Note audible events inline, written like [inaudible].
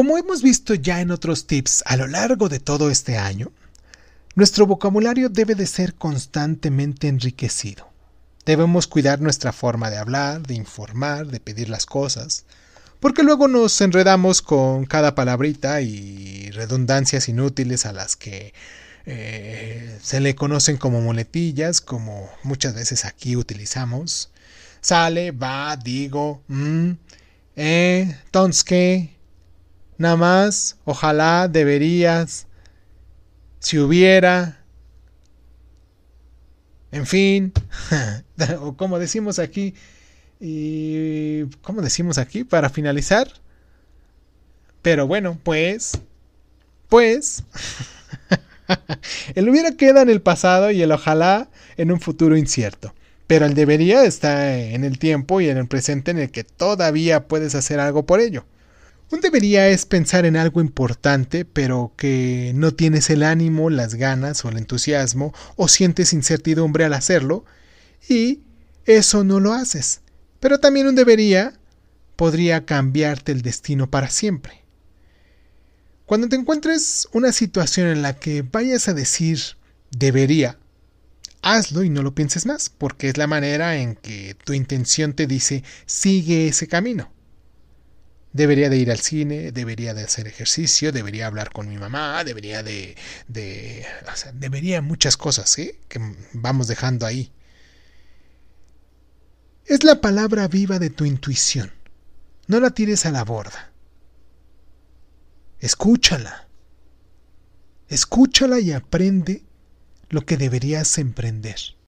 Como hemos visto ya en otros tips a lo largo de todo este año, nuestro vocabulario debe de ser constantemente enriquecido. Debemos cuidar nuestra forma de hablar, de informar, de pedir las cosas, porque luego nos enredamos con cada palabrita y redundancias inútiles a las que eh, se le conocen como muletillas, como muchas veces aquí utilizamos. Sale, va, digo, mm, eh, entonces nada más, ojalá, deberías, si hubiera, en fin, [laughs] o como decimos aquí, y como decimos aquí para finalizar. Pero bueno, pues, pues, [laughs] el hubiera queda en el pasado y el ojalá en un futuro incierto. Pero el debería está en el tiempo y en el presente en el que todavía puedes hacer algo por ello. Un debería es pensar en algo importante, pero que no tienes el ánimo, las ganas o el entusiasmo, o sientes incertidumbre al hacerlo, y eso no lo haces. Pero también un debería podría cambiarte el destino para siempre. Cuando te encuentres una situación en la que vayas a decir debería, hazlo y no lo pienses más, porque es la manera en que tu intención te dice sigue ese camino. Debería de ir al cine, debería de hacer ejercicio, debería hablar con mi mamá, debería de... de o sea, debería muchas cosas, ¿eh? Que vamos dejando ahí. Es la palabra viva de tu intuición. No la tires a la borda. Escúchala. Escúchala y aprende lo que deberías emprender.